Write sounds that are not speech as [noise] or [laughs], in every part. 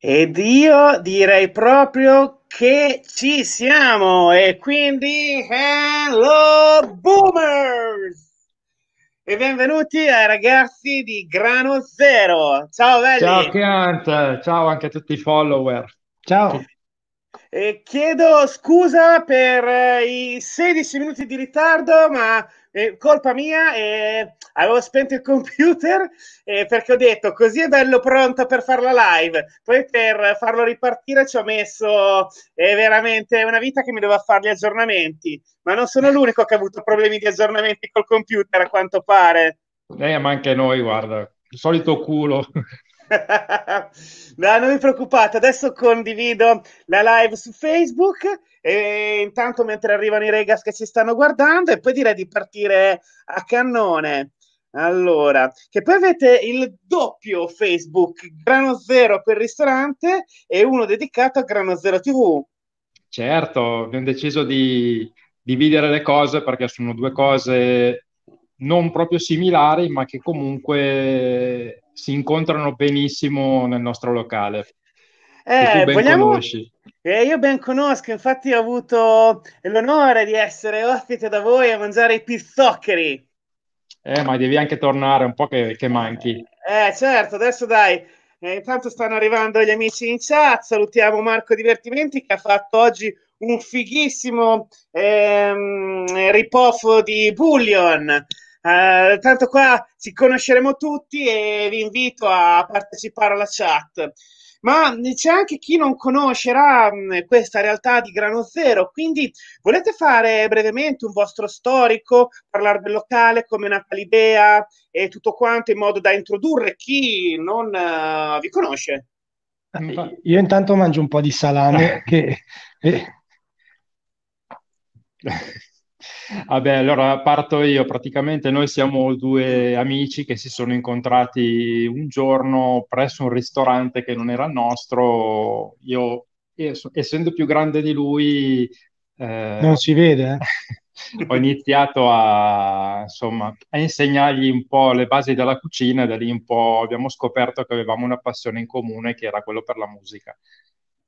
Ed io direi proprio che ci siamo e quindi hello boomers e benvenuti ai ragazzi di Grano Zero. Ciao Belli. Ciao Chiant, ciao anche a tutti i follower. Ciao. E chiedo scusa per eh, i 16 minuti di ritardo, ma eh, colpa mia, eh, avevo spento il computer eh, perché ho detto così è bello pronto per fare la live, poi per farlo ripartire ci ho messo eh, veramente una vita che mi doveva fare gli aggiornamenti, ma non sono l'unico che ha avuto problemi di aggiornamenti col computer a quanto pare. Eh, ma anche noi, guarda, il solito culo. [laughs] no, non vi preoccupate, adesso condivido la live su Facebook e intanto mentre arrivano i regas che ci stanno guardando e poi direi di partire a cannone. Allora, che poi avete il doppio Facebook, Grano Zero per ristorante e uno dedicato a Grano Zero TV. Certo, abbiamo deciso di dividere le cose perché sono due cose non proprio similari, ma che comunque si incontrano benissimo nel nostro locale. Eh, vogliamo... conosci. Eh, io ben conosco, infatti ho avuto l'onore di essere ospite da voi a mangiare i pizzoccheri. Eh, ma devi anche tornare un po' che, che manchi. Eh, eh, certo, adesso dai. Eh, intanto stanno arrivando gli amici in chat. Salutiamo Marco Divertimenti che ha fatto oggi un fighissimo ehm, ripoffo di Bullion. Eh, tanto qua ci conosceremo tutti e vi invito a partecipare alla chat ma c'è anche chi non conoscerà questa realtà di grano zero. Quindi volete fare brevemente un vostro storico, parlare del locale come è nata l'idea e tutto quanto in modo da introdurre chi non uh, vi conosce? Eh, io intanto mangio un po' di salame [laughs] che... Eh. [laughs] Vabbè, allora parto io. Praticamente noi siamo due amici che si sono incontrati un giorno presso un ristorante che non era il nostro. Io, essendo più grande di lui... Eh, non si vede? Eh? [laughs] ho iniziato a, insomma, a insegnargli un po' le basi della cucina e da lì un po' abbiamo scoperto che avevamo una passione in comune che era quello per la musica.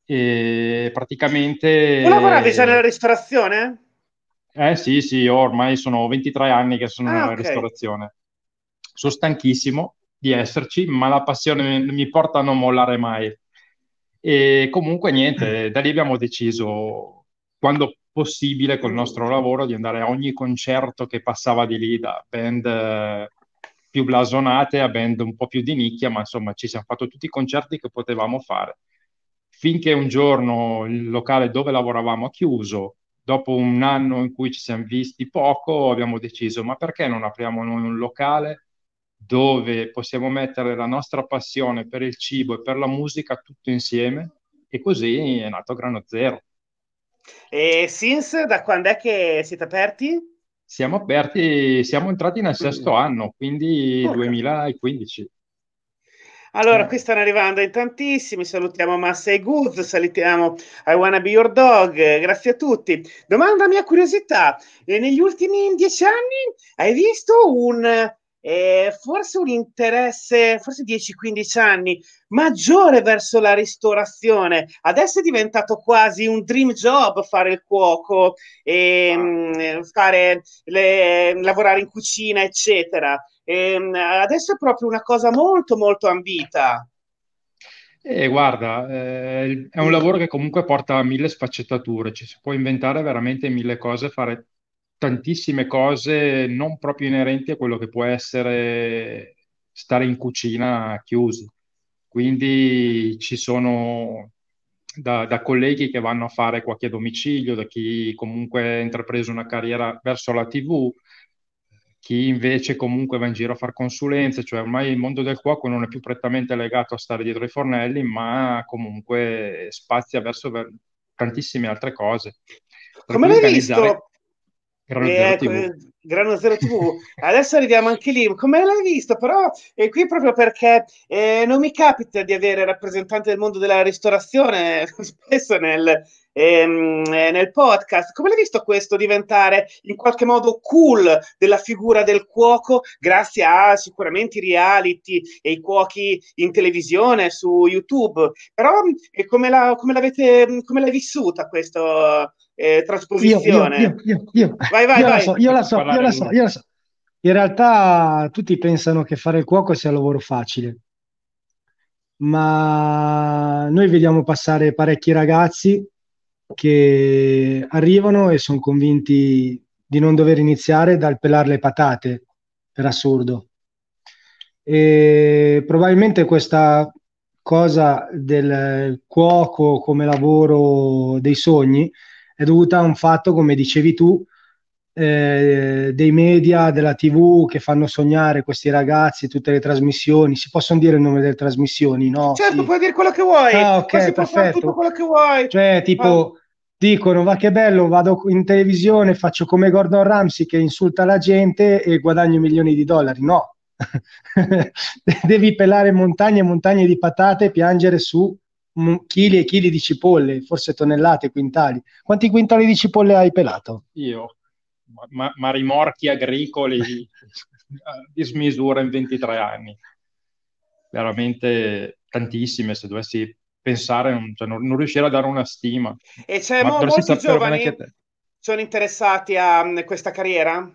E praticamente... Ma lavoravi già nella ristorazione? Eh sì, sì, ormai sono 23 anni che sono ah, nella okay. ristorazione. Sono stanchissimo di esserci, ma la passione mi porta a non mollare mai. E comunque niente, da lì abbiamo deciso, quando possibile col nostro lavoro, di andare a ogni concerto che passava di lì, da band eh, più blasonate a band un po' più di nicchia, ma insomma ci siamo fatto tutti i concerti che potevamo fare. Finché un giorno il locale dove lavoravamo ha chiuso, dopo un anno in cui ci siamo visti poco, abbiamo deciso, ma perché non apriamo noi un locale dove possiamo mettere la nostra passione per il cibo e per la musica tutto insieme? E così è nato Grano Zero. E Sins, da quando è che siete aperti? Siamo aperti, siamo entrati nel sesto anno, quindi 2015. Allora, qui stanno arrivando in tantissimi, salutiamo Massa e Guz, salutiamo I Wanna Be Your Dog, grazie a tutti. Domanda mia curiosità, eh, negli ultimi dieci anni hai visto un, eh, forse un interesse, forse 10-15 anni, maggiore verso la ristorazione. Adesso è diventato quasi un dream job fare il cuoco, e, ehm, ah. mh, fare le, lavorare in cucina, eccetera. E ehm, adesso è proprio una cosa molto, molto ambita. E eh, guarda, eh, è un lavoro che comunque porta a mille sfaccettature, ci si può inventare veramente mille cose, fare tantissime cose non proprio inerenti a quello che può essere stare in cucina chiusi. Quindi ci sono da, da, colleghi che vanno a fare qualche domicilio, da chi comunque ha intrapreso una carriera verso la TV, chi invece comunque va in giro a fare consulenze, cioè ormai il mondo del cuoco non è più prettamente legato a stare dietro i fornelli, ma comunque spazia verso ver- tantissime altre cose. Come l'hai visto? Eh, ecco, Grano Zero TV, adesso arriviamo anche lì, come l'hai visto però? E qui proprio perché eh, non mi capita di avere rappresentanti del mondo della ristorazione [laughs] spesso nel, ehm, eh, nel podcast, come l'hai visto questo diventare in qualche modo cool della figura del cuoco grazie a sicuramente i reality e i cuochi in televisione, su YouTube, però eh, come, la, come, l'avete, come l'hai vissuta questo? Eh, trasposizione. Io, io, io, io, Vai, vai, io vai. La so, io la so trovare io lo so, io lo so. In realtà tutti pensano che fare il cuoco sia lavoro facile, ma noi vediamo passare parecchi ragazzi che arrivano e sono convinti di non dover iniziare dal pelare le patate, per assurdo. E probabilmente questa cosa del cuoco come lavoro dei sogni è dovuta a un fatto, come dicevi tu, eh, dei media, della TV che fanno sognare questi ragazzi, tutte le trasmissioni. Si possono dire il nome delle trasmissioni, no? Certo, sì. puoi dire quello che vuoi. Ah, ok, si perfetto. tutto quello che vuoi. Cioè, ah. tipo, ah. dicono, va che bello, vado in televisione, faccio come Gordon Ramsay che insulta la gente e guadagno milioni di dollari. No. [laughs] Devi pelare montagne e montagne di patate e piangere su chili e chili di cipolle, forse tonnellate, quintali. Quanti quintali di cipolle hai pelato? Io ma, ma rimorchi agricoli [laughs] di smisura in 23 anni. Veramente tantissime, se dovessi pensare, non, cioè, non, non riuscire a dare una stima. E c'è mo- molti giovani sono interessati a mh, mm, questa carriera?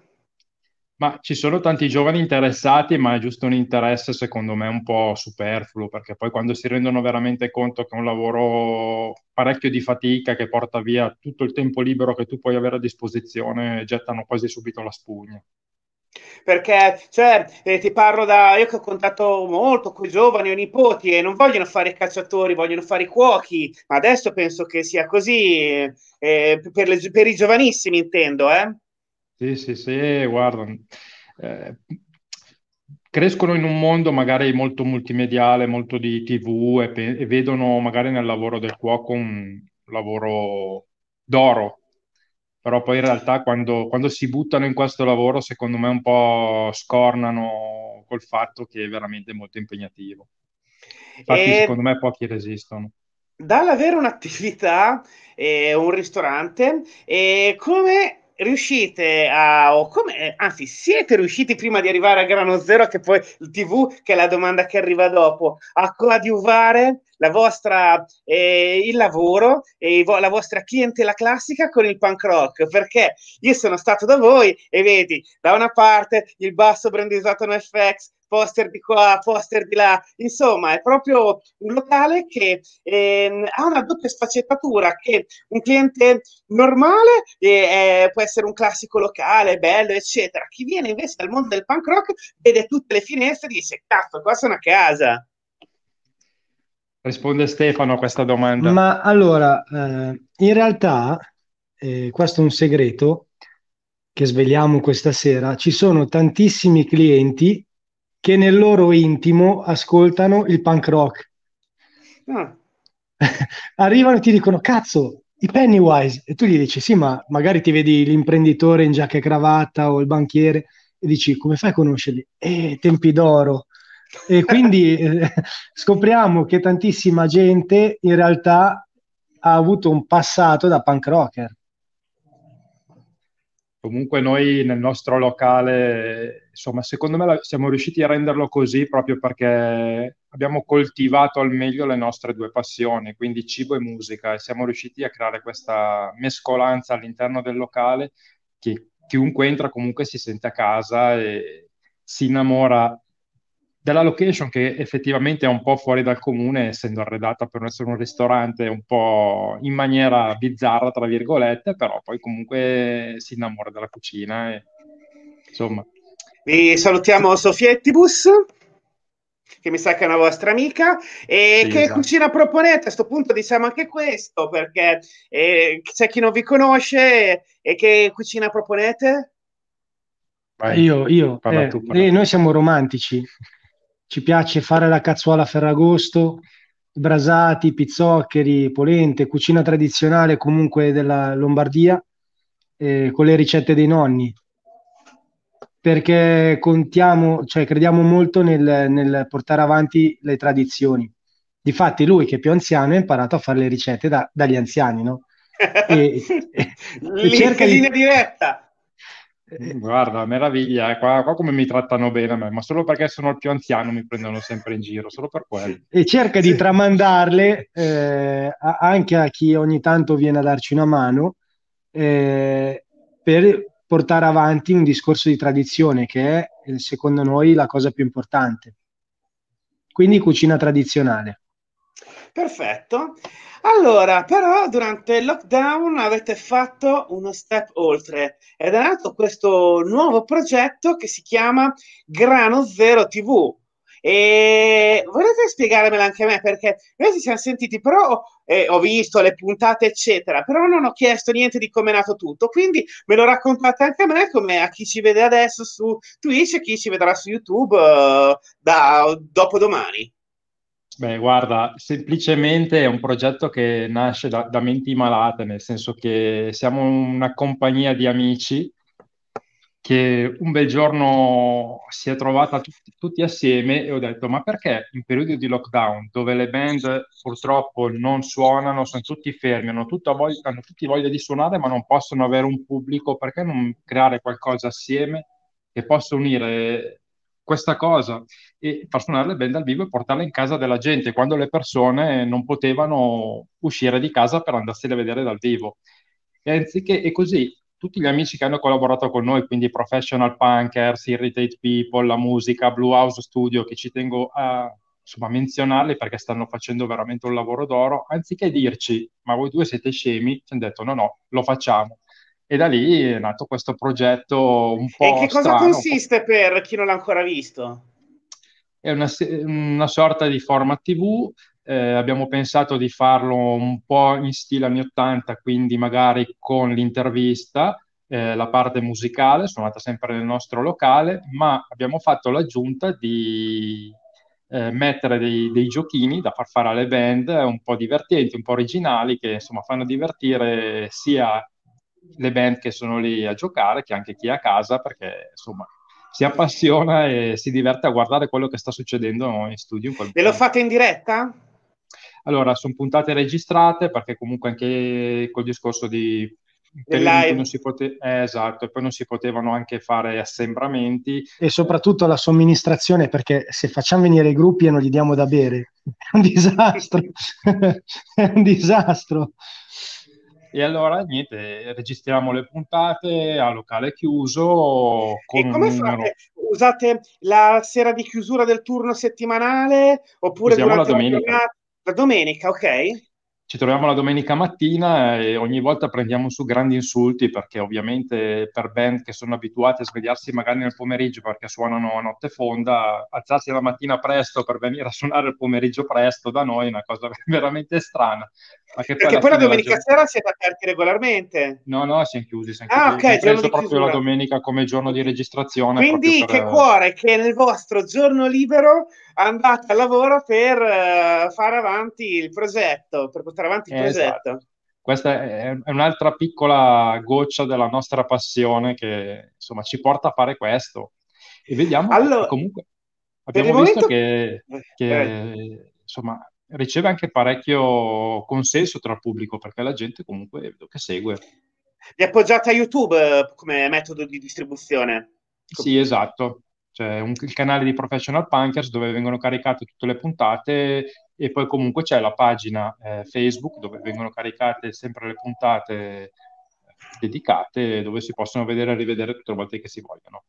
Ma ci sono tanti giovani interessati, ma è giusto un interesse secondo me un po' superfluo, perché poi quando si rendono veramente conto che è un lavoro parecchio di fatica, che porta via tutto il tempo libero che tu puoi avere a disposizione, gettano quasi subito la spugna. Perché, cioè, eh, ti parlo da... Io che ho contattato molto con i giovani, i nipoti, e non vogliono fare i cacciatori, vogliono fare i cuochi, ma adesso penso che sia così eh, per, le, per i giovanissimi, intendo, eh? Sì, sì, sì, guarda, eh, crescono in un mondo magari molto multimediale, molto di TV e, pe- e vedono magari nel lavoro del cuoco un lavoro d'oro, però poi in realtà quando, quando, si buttano in questo lavoro secondo me un po' scornano col fatto che è veramente molto impegnativo. Infatti e... secondo me pochi resistono. Dall'avere un'attività, eh, un ristorante, eh, come riuscite a, o come, anzi siete riusciti prima di arrivare a grano zero, che poi il tv, che è la domanda che arriva dopo, a coadiuvare la vostra, eh, il lavoro e vo- la vostra clientela classica con il punk rock, perché io sono stato da voi e vedi, da una parte il basso brandizzato FX poster di qua, poster di là, insomma è proprio un locale che eh, ha una doppia sfaccettatura che un cliente normale eh, può essere un classico locale, bello, eccetera. Chi viene invece dal mondo del punk rock vede tutte le finestre e dice cazzo, qua sono a casa. Risponde Stefano a questa domanda. Ma allora, eh, in realtà, eh, questo è un segreto che svegliamo questa sera, ci sono tantissimi clienti che nel loro intimo ascoltano il punk rock. Ah. [laughs] Arrivano e ti dicono, cazzo, i Pennywise. E tu gli dici, sì, ma magari ti vedi l'imprenditore in giacca e cravatta o il banchiere e dici, come fai a conoscerli? Eh, tempi d'oro. E quindi [laughs] eh, scopriamo che tantissima gente in realtà ha avuto un passato da punk rocker comunque noi nel nostro locale, insomma, secondo me la, siamo riusciti a renderlo così proprio perché abbiamo coltivato al meglio le nostre due passioni, quindi cibo e musica, e siamo riusciti a creare questa mescolanza all'interno del locale che chiunque entra comunque si sente a casa e si innamora della location che effettivamente è un po' fuori dal comune, essendo arredata per essere un ristorante un po' in maniera bizzarra, tra virgolette, però poi comunque si innamora della cucina. E, insomma. Vi salutiamo Sofiettibus, che mi sa che è una vostra amica. E sì, che esatto. cucina proponete? A questo punto diciamo anche questo, perché eh, c'è chi non vi conosce e che cucina proponete? Vai, io, io eh, tu, eh, noi siamo romantici, ci piace fare la cazzuola a Ferragosto, brasati, pizzoccheri, polente, cucina tradizionale comunque della Lombardia, eh, con le ricette dei nonni, perché contiamo, cioè crediamo molto nel, nel portare avanti le tradizioni. Difatti lui che è più anziano ha imparato a fare le ricette da, dagli anziani, no? [laughs] E, e, e cerca linea diretta! Mm, guarda, meraviglia, eh. qua, qua, come mi trattano bene a me, ma solo perché sono il più anziano mi prendono sempre in giro, solo per quello. E cerca di tramandarle eh, a, anche a chi ogni tanto viene a darci una mano eh, per portare avanti un discorso di tradizione che è, eh, secondo noi, la cosa più importante. Quindi cucina tradizionale perfetto. Allora, però durante il lockdown avete fatto uno step oltre ed è nato questo nuovo progetto che si chiama Grano Zero TV. E volete spiegarmela anche a me perché noi ci siamo sentiti, però eh, ho visto le puntate, eccetera, però non ho chiesto niente di come è nato tutto. Quindi me lo raccontate anche a me, come a chi ci vede adesso su Twitch e chi ci vedrà su YouTube eh, da, dopodomani. Beh, guarda, semplicemente è un progetto che nasce da, da menti malate, nel senso che siamo una compagnia di amici che un bel giorno si è trovata tutti, tutti assieme e ho detto ma perché in periodo di lockdown dove le band purtroppo non suonano, sono tutti fermi, hanno, voglia, hanno tutti voglia di suonare ma non possono avere un pubblico, perché non creare qualcosa assieme che possa unire questa cosa e far suonare le band dal vivo e portarle in casa della gente quando le persone non potevano uscire di casa per andarsene a vedere dal vivo. E anziché, e così tutti gli amici che hanno collaborato con noi, quindi Professional Punkers, Irritate People, la musica, Blue House Studio, che ci tengo a insomma, menzionarli perché stanno facendo veramente un lavoro d'oro, anziché dirci ma voi due siete scemi, ci hanno detto no, no, lo facciamo. E da lì è nato questo progetto un po'. E che cosa strano, consiste per chi non l'ha ancora visto? È una, una sorta di format TV. Eh, abbiamo pensato di farlo un po' in stile anni 80, quindi magari con l'intervista, eh, la parte musicale, suonata sempre nel nostro locale, ma abbiamo fatto l'aggiunta di eh, mettere dei, dei, giochini da far fare alle band un po' divertenti, un po' originali, che insomma fanno divertire sia le band che sono lì a giocare, che anche chi è a casa, perché insomma si appassiona e si diverte a guardare quello che sta succedendo in studio. In quel e lo fate in diretta? Allora, sono puntate registrate perché comunque anche col discorso di non si pote- eh, esatto, e poi non si potevano anche fare assembramenti. E soprattutto la somministrazione, perché se facciamo venire i gruppi e non gli diamo da bere, [laughs] è un disastro. [laughs] è un disastro. E allora niente, registriamo le puntate a locale chiuso. e come fate? Usate la sera di chiusura del turno settimanale oppure la domenica? La, la domenica, ok. Ci troviamo la domenica mattina e ogni volta prendiamo su grandi insulti perché ovviamente per band che sono abituate a svegliarsi magari nel pomeriggio perché suonano a notte fonda, alzarsi la mattina presto per venire a suonare il pomeriggio presto da noi è una cosa [laughs] veramente strana perché, perché poi, la domenica sera siete aperti regolarmente? No, no, siamo chiusi. Siamo ah, chiusi. ok. Preso proprio la domenica come giorno di registrazione. Quindi, per... che cuore che nel vostro giorno libero andate al lavoro per uh, eh, fare avanti il progetto, per portare avanti il eh, progetto. Esatto. Questa è, è un'altra piccola goccia della nostra passione che insomma ci porta a fare questo. E vediamo allora, comunque abbiamo visto momento... che, eh, che insomma riceve anche parecchio consenso tra il pubblico perché la gente comunque vedo che segue. È appoggiata a YouTube eh, come metodo di distribuzione. Sì, esatto. C'è un, il canale di Professional Punkers dove vengono caricate tutte le puntate e poi comunque c'è la pagina eh, Facebook dove vengono caricate sempre le puntate dedicate dove si possono vedere e rivedere tutte le volte che si vogliono.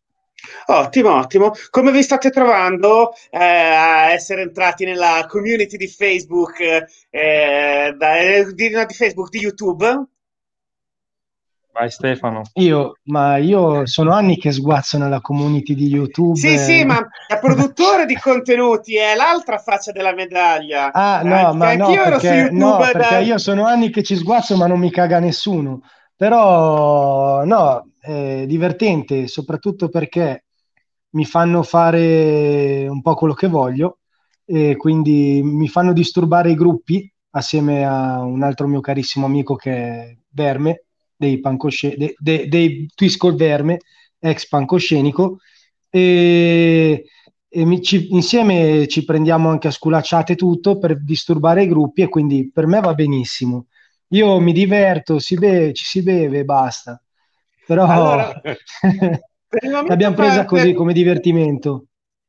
Ottimo, ottimo. Come vi state trovando eh, a essere entrati nella community di Facebook, eh, da, eh, di, no, di Facebook, di YouTube? Vai Stefano. Io, ma io sono anni che sguazzo nella community di YouTube. Sì, e... sì, ma da produttore di contenuti è l'altra faccia della medaglia. Ah, no, eh, ma no, perché, no, perché io sono anni che ci sguazzo ma non mi caga nessuno. Però, no, eh, divertente, soprattutto perché mi fanno fare un po' quello che voglio e quindi mi fanno disturbare i gruppi assieme a un altro mio carissimo amico che è Verme, dei, pancosce- de- de- dei Twisco Verme, ex pancoscenico, e, e mi, ci, insieme ci prendiamo anche a sculacciate tutto per disturbare i gruppi e quindi per me va benissimo. Io mi diverto, si beve, ci si beve e basta però allora, [laughs] per l'abbiamo presa parte... così come divertimento.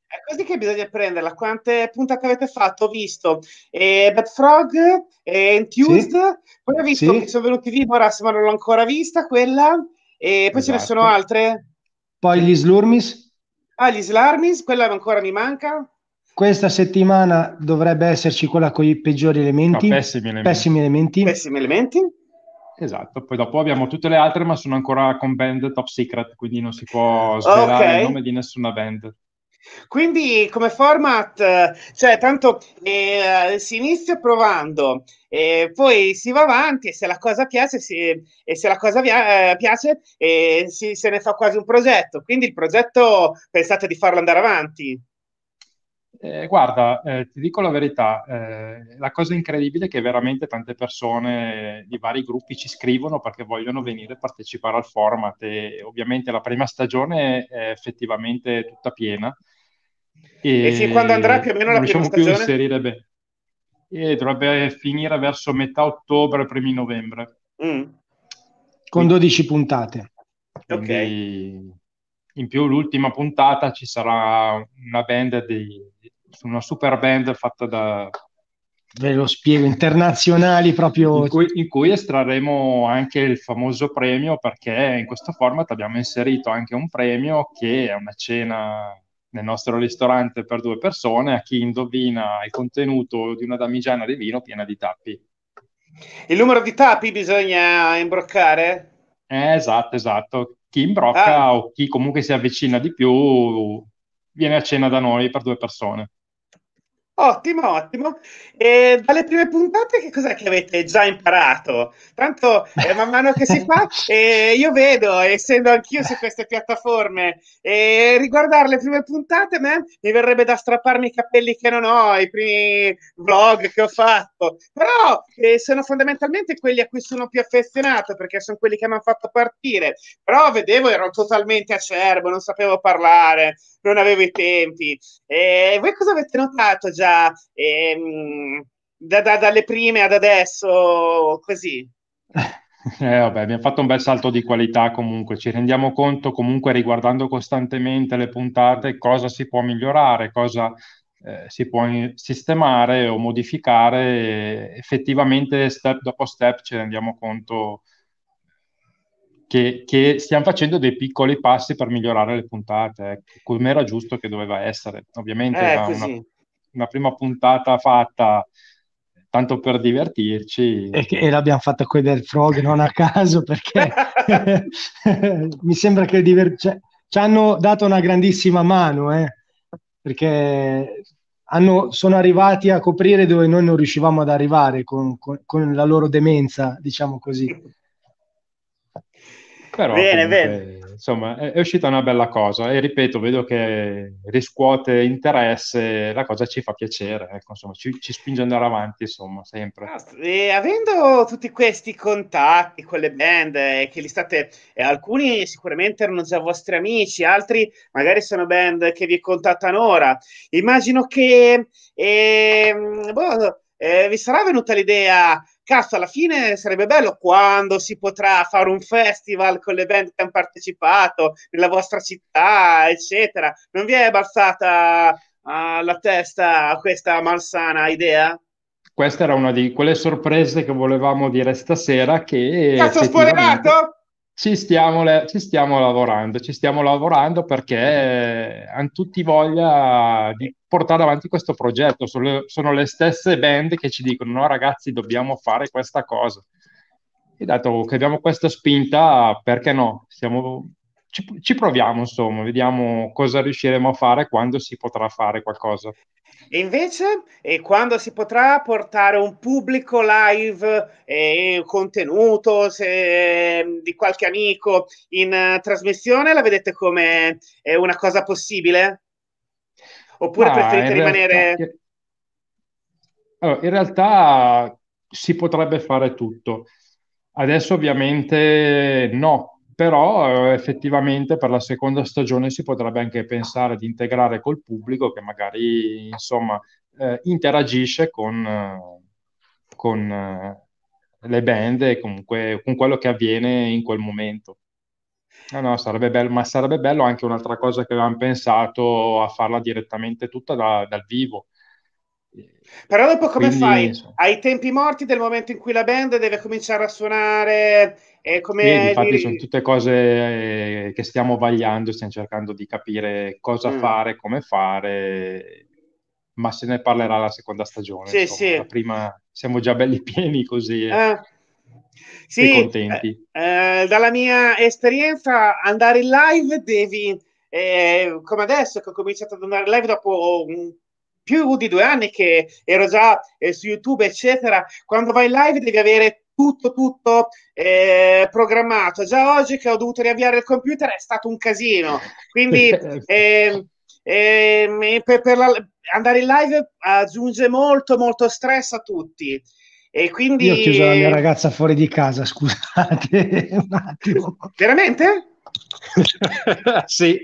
È così che bisogna prenderla. Quante puntate avete fatto? Ho visto eh, Bad Frog, eh, Enthused, sì. poi ho visto sì. che sono venuti Viboras, ma non l'ho ancora vista quella, e poi esatto. ce ne esatto. sono altre. Poi gli Slurmis. Ah, gli Slarmis, quella ancora mi manca. Questa settimana dovrebbe esserci quella con i peggiori elementi. No, pessimi elementi. Pessimi elementi. Pessimi elementi esatto. Poi dopo abbiamo tutte le altre, ma sono ancora con band top secret, quindi non si può svelare okay. il nome di nessuna band. Quindi come format, cioè tanto eh, si inizia provando, eh, poi si va avanti e se la cosa piace, si, e se la cosa via, eh, piace si, se ne fa quasi un progetto. Quindi il progetto pensate di farlo andare avanti. Eh, guarda, eh, ti dico la verità, eh, la cosa incredibile è che veramente tante persone eh, di vari gruppi ci scrivono perché vogliono venire a partecipare al format e ovviamente la prima stagione è effettivamente tutta piena. E, e fin quando andrà più o meno la prima diciamo stagione? inserire bene. E dovrebbe finire verso metà ottobre, primi novembre. Mm. Con 12 puntate. Quindi... Ok. In più l'ultima puntata ci sarà una band di una super band fatta da ve lo spiego internazionali proprio in cui, in cui estrarremo anche il famoso premio perché in questo format abbiamo inserito anche un premio che è una cena nel nostro ristorante per due persone a chi indovina il contenuto di una damigiana di vino piena di tappi. Il numero di tappi bisogna imbroccare? Eh, esatto, esatto chi imbrocca ah. o chi comunque si avvicina di più viene a cena da noi per due persone. Ottimo, ottimo. E dalle prime puntate che cos'è che avete già imparato? Tanto eh, man mano che si fa, [laughs] eh, io vedo, essendo anch'io su queste piattaforme, eh, riguardare le prime puntate me, mi verrebbe da strapparmi i capelli che non ho, i primi vlog che ho fatto, però eh, sono fondamentalmente quelli a cui sono più affezionato perché sono quelli che mi hanno fatto partire, però vedevo ero totalmente acerbo, non sapevo parlare, non avevo i tempi. E voi cosa avete notato già? musica ehm, da, da, dalle prime ad adesso, così. [laughs] Eh, vabbè, abbiamo fatto un bel salto di qualità comunque, ci rendiamo conto comunque riguardando costantemente le puntate cosa si può migliorare, cosa eh, si può sistemare o modificare, e effettivamente step dopo step ci rendiamo conto che, che, stiamo facendo dei piccoli passi per migliorare le puntate, ecco. come era giusto che doveva essere. Ovviamente eh, una, una prima puntata fatta tanto per divertirci. E, e l'abbiamo fatta qui del Frog non a caso perché [laughs] [laughs] mi sembra che diver- cioè, ci hanno dato una grandissima mano, eh, perché hanno, sono arrivati a coprire dove noi non riuscivamo ad arrivare con, con, con la loro demenza, diciamo così. Però, bene, comunque, bene. Insomma, è, è, uscita una bella cosa e ripeto, vedo che riscuote interesse, la cosa ci fa piacere, ecco, insomma, ci, ci spinge ad andare avanti, insomma, sempre. E avendo tutti questi contatti con le band eh, che li state, eh, alcuni sicuramente erano già vostri amici, altri magari sono band che vi contattano ora, immagino che... Eh, boh, eh, vi sarà venuta l'idea cazzo, alla fine sarebbe bello quando si potrà fare un festival con le band che hanno partecipato nella vostra città, eccetera. Non vi è balzata alla ah, testa questa malsana idea? Questa era una di quelle sorprese che volevamo dire stasera che... Cazzo, effettivamente... spoilerato! Ci stiamo, le- ci stiamo, lavorando, ci stiamo lavorando perché hanno tutti voglia di portare avanti questo progetto. Sono, sono, le stesse band che ci dicono: no, ragazzi, dobbiamo fare questa cosa. E dato oh, che abbiamo questa spinta, perché no? Stiamo ci, ci, proviamo, insomma, vediamo cosa riusciremo a fare quando si potrà fare qualcosa. E invece, e quando si potrà portare un pubblico live e contenuto se, ehm, di qualche amico in eh, trasmissione, la vedete come una cosa possibile? Oppure ah, preferite rimanere... Realtà... Oh, in realtà si potrebbe fare tutto. Adesso ovviamente no, però eh, effettivamente per la seconda stagione si potrebbe anche pensare di integrare col pubblico che magari insomma eh, interagisce con, eh, con eh, le band e comunque con quello che avviene in quel momento. No, no, sarebbe bello, ma sarebbe bello anche un'altra cosa che avevamo pensato a farla direttamente tutta da, dal vivo, però dopo come Quindi, fai? Ai tempi morti del momento in cui la band deve cominciare a suonare? E eh, come sì, infatti sono tutte cose eh, che stiamo vagliando, stiamo cercando di capire cosa mm. fare, come fare, ma se ne parlerà la seconda stagione. Sì, insomma. sì. La prima siamo già belli [laughs] pieni così. Eh. Ah. Sì, contenti. Eh, eh, dalla mia esperienza andare in live devi, eh, come adesso che ho cominciato ad andare in live dopo un più di due anni che ero già eh, su YouTube, eccetera. Quando vai in live devi avere tutto, tutto eh, programmato. Già oggi che ho dovuto riavviare il computer è stato un casino. Quindi [laughs] eh, per, per la, andare in live aggiunge molto, molto stress a tutti. E quindi... Io ho chiuso la mia ragazza fuori di casa, scusate [laughs] un attimo. Veramente? [laughs] sì.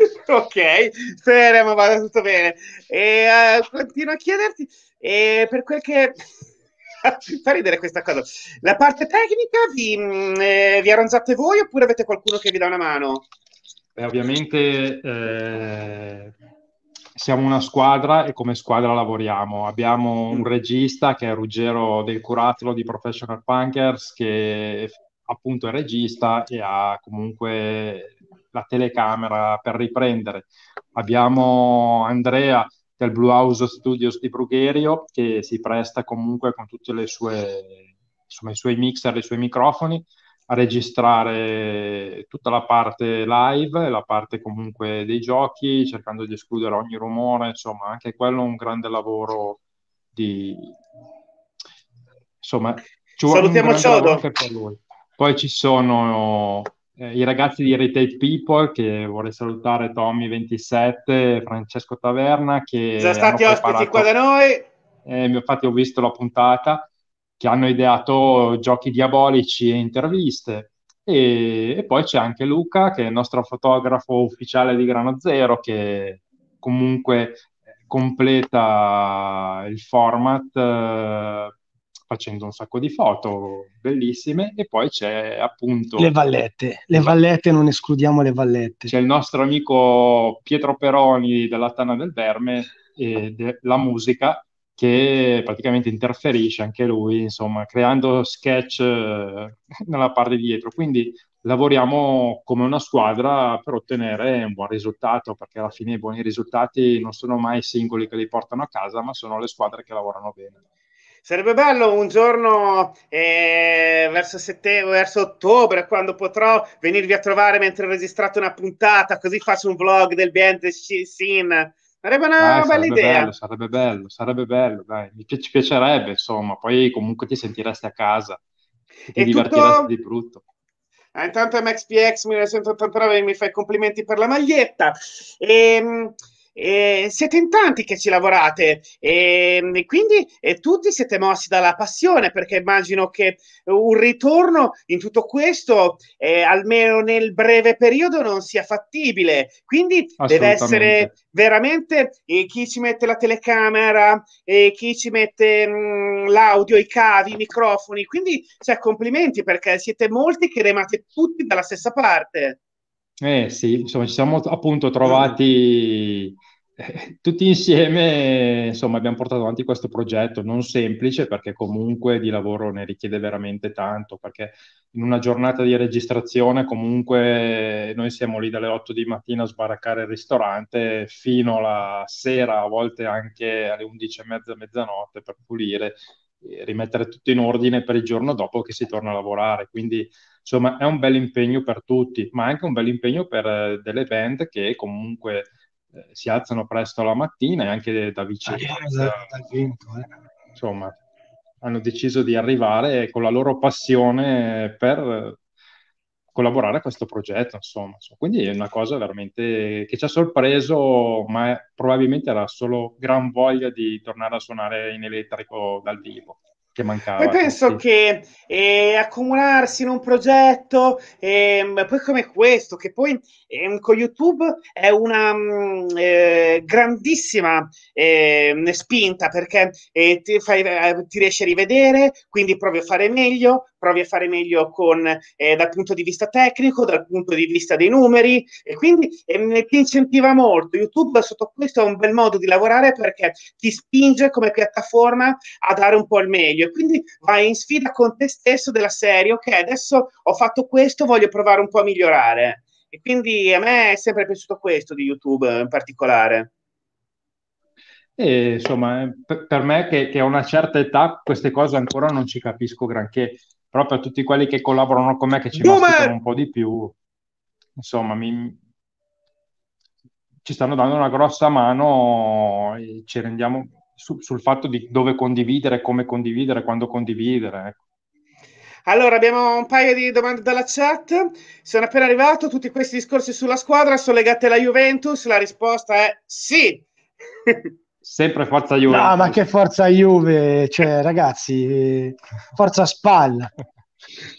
[laughs] ok, ma va tutto bene. E, uh, continuo a chiederti, e per quel che [laughs] fa ridere questa cosa, la parte tecnica vi, mh, mm, eh, vi arrangiate voi oppure avete qualcuno che vi dà una mano? Beh, ovviamente eh, siamo una squadra e come squadra lavoriamo. Abbiamo un mm. regista che è Ruggero del Curatolo di Professional Punkers che appunto è regista e ha comunque la telecamera per riprendere. Abbiamo Andrea del Blue House Studios di Brugherio che si presta comunque con tutti i suoi mixer, i suoi microfoni a registrare tutta la parte live, la parte comunque dei giochi, cercando di escludere ogni rumore, insomma, anche quello è un grande lavoro di insomma, ci vuole Salutiamo un grande lavoro anche per lui. Poi ci sono eh, i ragazzi di Retail People che vorrei salutare Tommy27, Francesco Taverna che... Sono stati ospiti qua da noi. Eh, infatti ho visto la puntata, che hanno ideato giochi diabolici e interviste. E, e, poi c'è anche Luca, che è il nostro fotografo ufficiale di Grano Zero, che comunque eh, completa il format eh, facendo un sacco di foto bellissime e poi c'è appunto... Le vallette, le vallette, non escludiamo le vallette. C'è il nostro amico Pietro Peroni della Tana del Verme e de- la musica che praticamente interferisce anche lui, insomma, creando sketch eh, nella parte dietro. Quindi lavoriamo come una squadra per ottenere un buon risultato, perché alla fine i buoni risultati non sono mai i singoli che li portano a casa, ma sono le squadre che lavorano bene. Sarebbe bello un giorno eh, verso settembre, verso ottobre, quando potrò venirvi a trovare mentre registrate una puntata, così faccio un vlog del band scene. Sarebbe una dai, bella sarebbe idea. Bello, sarebbe bello, sarebbe bello, dai. Mi pi- ci piacerebbe, insomma, poi comunque ti sentiresti a casa, ti e divertiresti tutto... di brutto. Ah, intanto MXPX 1989 mi fa i complimenti per la maglietta. Ehm... E ehm, siete in tanti che ci lavorate e, ehm, e quindi e tutti siete mossi dalla passione perché immagino che un ritorno in tutto questo, eh, almeno nel breve periodo, non sia fattibile. Quindi deve essere veramente eh, chi ci mette la telecamera, eh, chi ci mette mh, mm, l'audio, i cavi, i microfoni. Quindi cioè, complimenti perché siete molti che remate tutti dalla stessa parte. Eh sì, insomma, ci siamo eh. appunto eh. trovati eh, tutti insieme, insomma, abbiamo portato avanti questo progetto, non semplice perché comunque di lavoro ne richiede veramente tanto, perché in una giornata di registrazione comunque noi siamo lì dalle 8 di mattina a sbaraccare il ristorante fino alla sera, a volte anche alle 11 e mezza, mezzanotte per pulire, rimettere tutto in ordine per il giorno dopo che si torna a lavorare, quindi Insomma, è un bel impegno per tutti, ma anche un bel impegno per eh, delle band che comunque eh, si alzano presto la mattina e anche da vicino Ah, eh, esatto, eh. Insomma, hanno deciso di arrivare con la loro passione per collaborare a questo progetto, insomma. Quindi è una cosa veramente che ci ha sorpreso, ma probabilmente era solo gran voglia di tornare a suonare in elettrico dal vivo che mancava. Poi penso così. che eh, accomunarsi in un progetto, eh, poi come questo, che poi eh, con YouTube è una mh, mm, eh, grandissima ehm, spinta perché eh, ti, fai, eh, ti riesci a rivedere, quindi provi a fare meglio, provi a fare meglio con, eh, dal punto di vista tecnico, dal punto di vista dei numeri e quindi eh, ti incentiva molto. YouTube sotto questo è un bel modo di lavorare perché ti spinge come piattaforma a dare un po' il meglio e quindi vai in sfida con te stesso della serie, ok adesso ho fatto questo, voglio provare un po' a migliorare. E quindi a me è sempre piaciuto questo di YouTube in particolare. E, insomma, eh, per me che, che, a una certa età queste cose ancora non ci capisco granché, proprio a tutti quelli che collaborano con me che ci mettono un po' di più, insomma, mi, ci stanno dando una grossa mano e ci rendiamo su, sul fatto di dove condividere, come condividere, quando condividere. Ecco. Allora, abbiamo un paio di domande dalla chat. Sono appena arrivato, tutti questi discorsi sulla squadra sono legati alla Juventus? La risposta è sì. [laughs] Sempre forza Juve. No, ma che forza Juve, cioè [laughs] ragazzi, forza Spalla.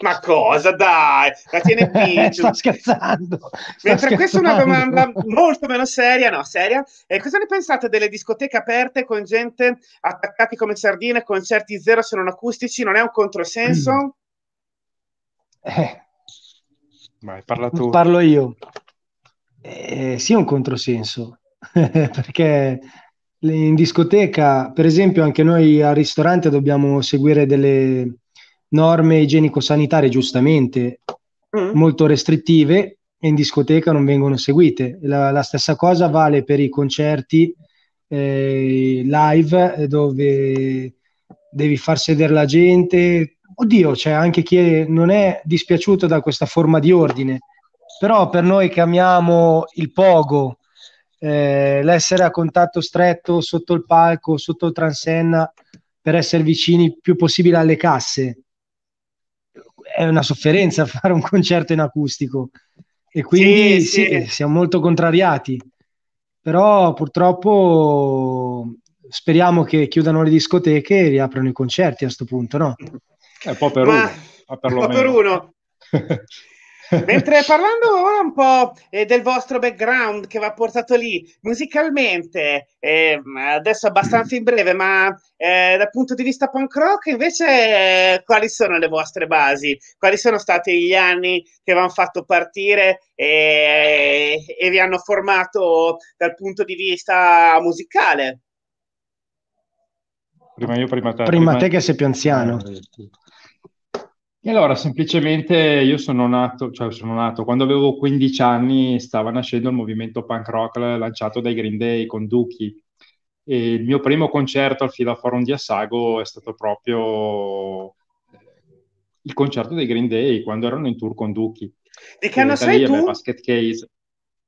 ma cosa dai, la tiene Pincio. [laughs] sto scherzando. Sto Mentre scherzando. questa è una domanda molto meno seria, no, seria. Eh, cosa ne pensate delle discoteche aperte con gente attaccati come sardine, concerti zero se non acustici? Non è un controsenso? Mm. Eh. Vai, parla tu. Parlo io. Eh, sì, è un controsenso, [laughs] perché in discoteca, per esempio, anche noi al ristorante dobbiamo seguire delle norme igienico-sanitarie, giustamente, mm. molto restrittive e in discoteca non vengono seguite. La, la stessa cosa vale per i concerti eh, live dove devi far sedere la gente. Oddio, c'è anche chi non è dispiaciuto da questa forma di ordine, però per noi che amiamo il pogo, eh, l'essere a contatto stretto sotto il palco, sotto il transenna, per essere vicini più possibile alle casse. È una sofferenza [laughs] fare un concerto in acustico e quindi sì, sì, sì. siamo molto contrariati. Però purtroppo speriamo che chiudano le discoteche e riaprano i concerti a questo punto, no? È un po' per Ma, uno. Un po' per uno. [laughs] Mentre parlando ora un po' eh, del vostro background che va portato lì, musicalmente, eh, adesso abbastanza in breve, ma eh, dal punto di vista punk rock invece quali sono le vostre basi? Quali sono stati gli anni che vi hanno fatto partire e, e vi hanno formato dal punto di vista musicale? Prima io, prima te. Prima, prima te che sei più anziano. Eh, e allora, semplicemente io sono nato, cioè sono nato, quando avevo 15 anni stava nascendo il movimento punk rock lanciato dai Green Day con Duki. E il mio primo concerto al Filaforum di Assago è stato proprio eh, il concerto dei Green Day quando erano in tour con Duki. Di che anno sei tu? Basket Case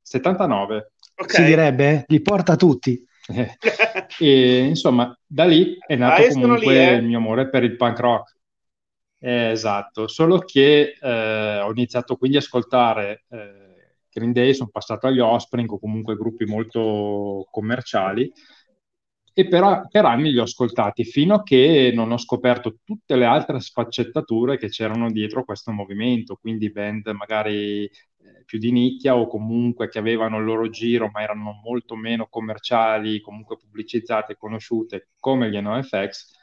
79. Si direbbe, eh? li porta tutti. Eh. e insomma, da lì è nato ah, comunque lì, eh. il mio amore per il punk rock eh, esatto, solo che eh, ho iniziato quindi a ascoltare eh, Green Day, sono passato agli Ospring o comunque gruppi molto commerciali e per, per, anni li ho ascoltati fino a che non ho scoperto tutte le altre sfaccettature che c'erano dietro questo movimento, quindi band magari eh, più di nicchia o comunque che avevano il loro giro ma erano molto meno commerciali, comunque pubblicizzate e conosciute come gli NoFX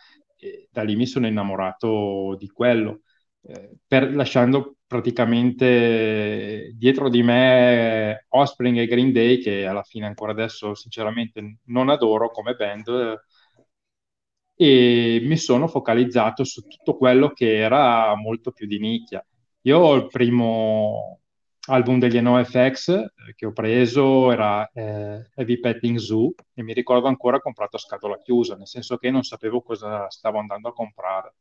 da lì mi sono innamorato di quello, eh, per, lasciando praticamente dietro di me Offspring e Green Day, che alla fine ancora adesso sinceramente non adoro come band, e mi sono focalizzato su tutto quello che era molto più di nicchia. Io il primo, album degli NoFX eh, che ho preso era eh, Heavy Petting Zoo e mi ricordo ancora comprato a scatola chiusa, nel senso che non sapevo cosa stavo andando a comprare.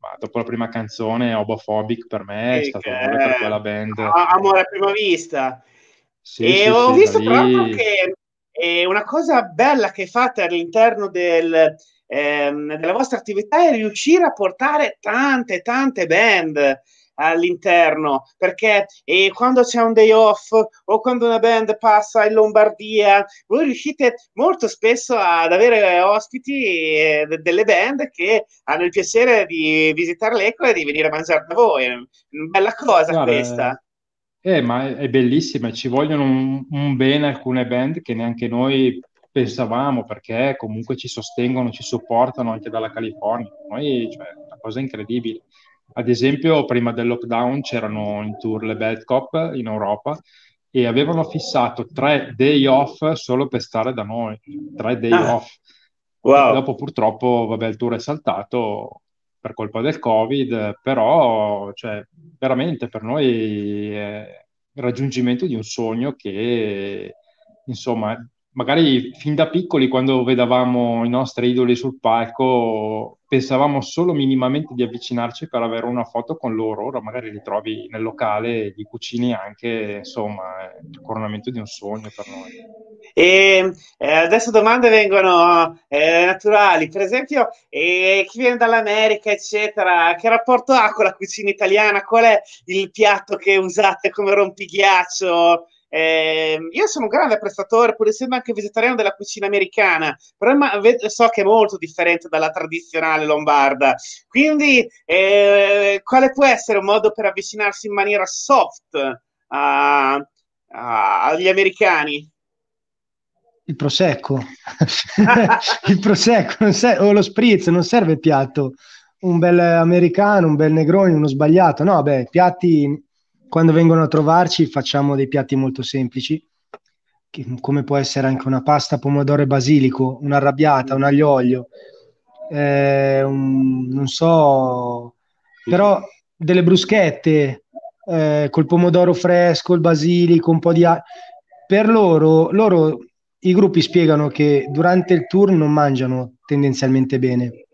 Ma dopo la prima canzone, Obophobic per me e è stato amore per quella band. Amore a prima vista. Sì, e sì, ho sì, visto proprio che è una cosa bella che fate all'interno del, ehm, della vostra attività è riuscire a portare tante, tante band all'interno, perché eh, quando c'è un day off o quando una band passa in Lombardia, voi riuscite molto spesso ad avere ospiti eh, delle band che hanno il piacere di visitare l'Eco e di venire a mangiare da voi. una Bella cosa Guarda, questa. Eh, eh ma è bellissima, ci vogliono un, un bene alcune band che neanche noi pensavamo perché comunque ci sostengono, ci supportano anche dalla California. Noi, cioè, una cosa incredibile. Ad esempio, prima del lockdown c'erano in tour le Bad Cop in Europa e avevano fissato tre day off solo per stare da noi, tre day ah, off. Wow. Dopo purtroppo, vabbè, il tour è saltato per colpa del Covid, però cioè, veramente per noi è il raggiungimento di un sogno che, insomma, magari fin da piccoli, quando vedevamo i nostri idoli sul palco, pensavamo solo minimamente di avvicinarci per avere una foto con loro. Ora magari li trovi nel locale e li cucini anche, insomma, è il coronamento di un sogno per noi. E eh, adesso domande vengono eh, naturali, per esempio, eh, chi viene dall'America, eccetera, che rapporto ha con la cucina italiana? Qual è il piatto che usate come rompighiaccio? Eh, io sono un grande apprezzatore, pur essendo anche vegetariano della cucina americana, però so che è molto differente dalla tradizionale lombarda. Quindi, eh, quale può essere un modo per avvicinarsi in maniera soft a, a, agli americani? Il prosecco, [laughs] il prosecco serve, o lo spritz, non serve il piatto. Un bel americano, un bel negroni, uno sbagliato. No, beh, piatti quando vengono a trovarci facciamo dei piatti molto semplici, che, come può essere anche una pasta pomodoro e basilico, un'arrabbiata, un aglio olio, eh, un, non so, però delle bruschette eh, col pomodoro fresco, il basilico, un po' di... A- per loro, loro, i gruppi spiegano che durante il tour non mangiano tendenzialmente bene,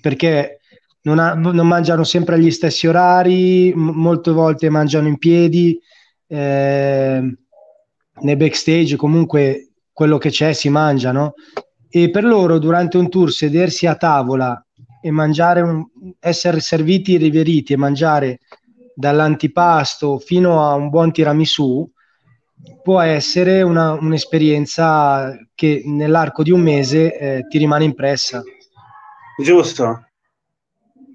perché non, ha, non, mangiano sempre agli stessi orari, m- molte volte mangiano in piedi, eh, nei backstage comunque quello che c'è si mangia, no? E per loro durante un tour sedersi a tavola e mangiare, un, essere serviti e riveriti e mangiare dall'antipasto fino a un buon tiramisù può essere una, un'esperienza che nell'arco di un mese eh, ti rimane impressa. Giusto,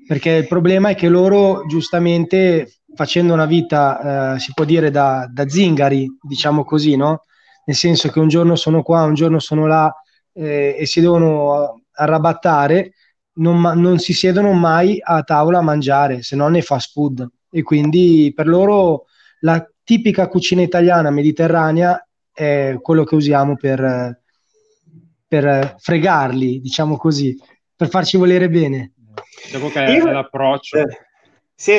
perché il problema è che loro giustamente facendo una vita, eh, si può dire, da, da, zingari, diciamo così, no? Nel senso che un giorno sono qua, un giorno sono là eh, e si devono arrabattare, non, non, si siedono mai a tavola a mangiare, se non nei fast food. E quindi per loro la tipica cucina italiana mediterranea è quello che usiamo per, per fregarli, diciamo così, per farci volere bene. Diciamo che Io... è l'approccio. Eh, sì,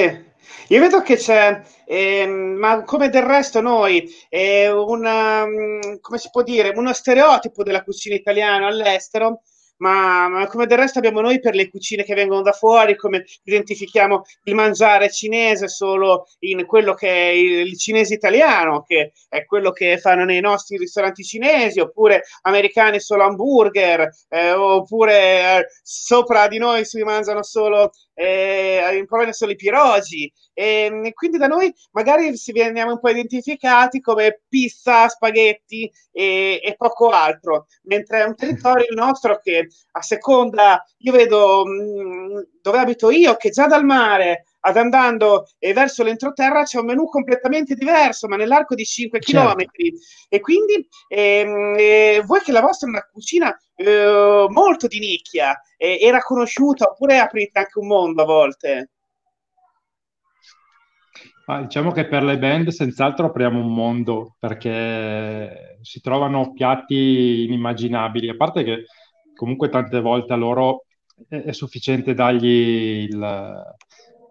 io vedo che c'è, eh, ma come del resto noi, eh, una, mm, come si può dire, uno stereotipo della cucina italiana all'estero ma, ma, come del resto abbiamo noi per le cucine che vengono da fuori, come identifichiamo il mangiare cinese solo in quello che è il, il cinese italiano, che è quello che fanno nei nostri ristoranti cinesi, oppure americani solo hamburger, eh, oppure eh, sopra di noi si mangiano solo eh, in Polonia solo i pirogi. Ehm, e, quindi da noi magari si veniamo un po' identificati come pizza, spaghetti e, e poco altro, mentre è un [laughs] territorio nostro che a seconda, io vedo mh, mm, dove abito io che già dal mare ad andando e verso l'entroterra c'è un menù completamente diverso, ma nell'arco di 5 certo. km. E quindi ehm, eh, voi che la vostra è una cucina eh, molto di nicchia, eh, era conosciuta oppure aprite anche un mondo a volte? Ah, diciamo che per le band senz'altro apriamo un mondo perché si trovano piatti inimmaginabili, a parte che comunque tante volte a loro è sufficiente dargli il,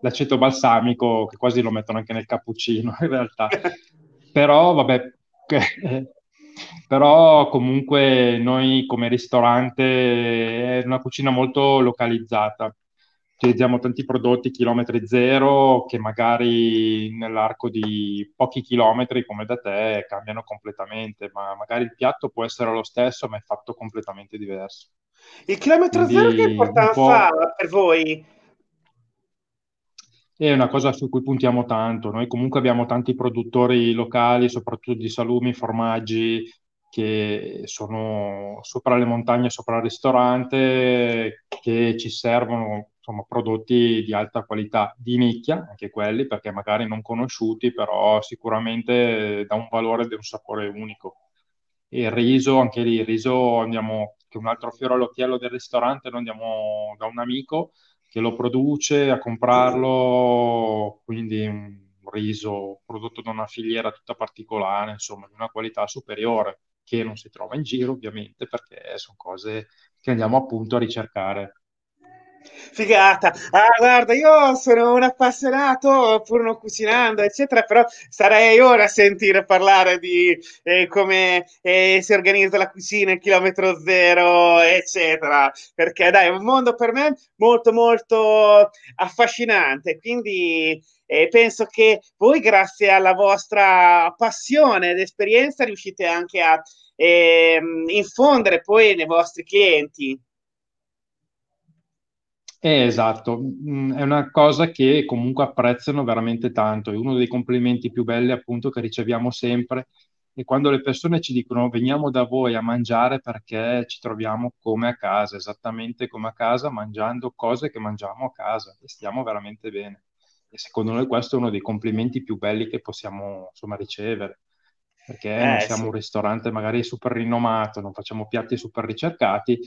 l'aceto balsamico, che quasi lo mettono anche nel cappuccino in realtà. [laughs] però, vabbè, eh, però comunque noi come ristorante è una cucina molto localizzata, utilizziamo tanti prodotti chilometri zero che magari nell'arco di pochi chilometri come da te cambiano completamente, ma magari il piatto può essere lo stesso ma è fatto completamente diverso. Il chilometro Quindi zero che importanza ha per voi? È una cosa su cui puntiamo tanto, noi comunque abbiamo tanti produttori locali, soprattutto di salumi, formaggi, che sono sopra le montagne, sopra il ristorante, che ci servono insomma, prodotti di alta qualità, di nicchia, anche quelli, perché magari non conosciuti, però sicuramente eh, da un valore e un sapore unico. E il riso, anche lì, il riso andiamo, che è un altro fiore all'occhiello del ristorante, lo andiamo da un amico che lo produce a comprarlo, quindi un riso prodotto da una filiera tutta particolare, insomma, di una qualità superiore che non si trova in giro ovviamente perché sono cose che andiamo appunto a ricercare figata, ah guarda io sono un appassionato pur non cucinando eccetera, però sarei ora a sentire parlare di eh, come eh, si organizza la cucina il chilometro zero eccetera, perché dai è un mondo per me molto molto affascinante, quindi eh, penso che voi grazie alla vostra passione ed esperienza riuscite anche a ehm, infondere poi nei vostri clienti. Eh, esatto, mm, è una cosa che comunque apprezzano veramente tanto, è uno dei complimenti più belli appunto che riceviamo sempre e quando le persone ci dicono veniamo da voi a mangiare perché ci troviamo come a casa, esattamente come a casa, mangiando cose che mangiamo a casa e stiamo veramente bene. E secondo noi questo è uno dei complimenti più belli che possiamo insomma ricevere, perché non eh, siamo sì. un ristorante magari super rinomato, non facciamo piatti super ricercati,